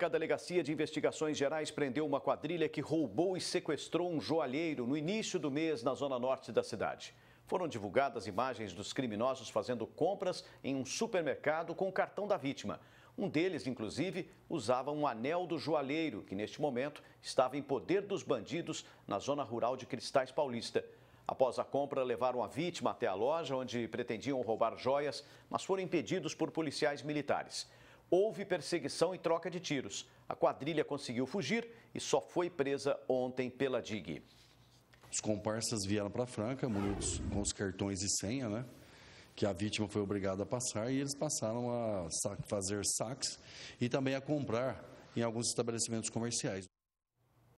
A Delegacia de Investigações Gerais prendeu uma quadrilha que roubou e sequestrou um joalheiro no início do mês na zona norte da cidade. Foram divulgadas imagens dos criminosos fazendo compras em um supermercado com o cartão da vítima. Um deles, inclusive, usava um anel do joalheiro, que neste momento estava em poder dos bandidos na zona rural de Cristais Paulista. Após a compra, levaram a vítima até a loja onde pretendiam roubar joias, mas foram impedidos por policiais militares houve perseguição e troca de tiros. A quadrilha conseguiu fugir e só foi presa ontem pela DIG. Os comparsas vieram para Franca, munidos com os cartões e senha, né? Que a vítima foi obrigada a passar e eles passaram a fazer saques e também a comprar em alguns estabelecimentos comerciais.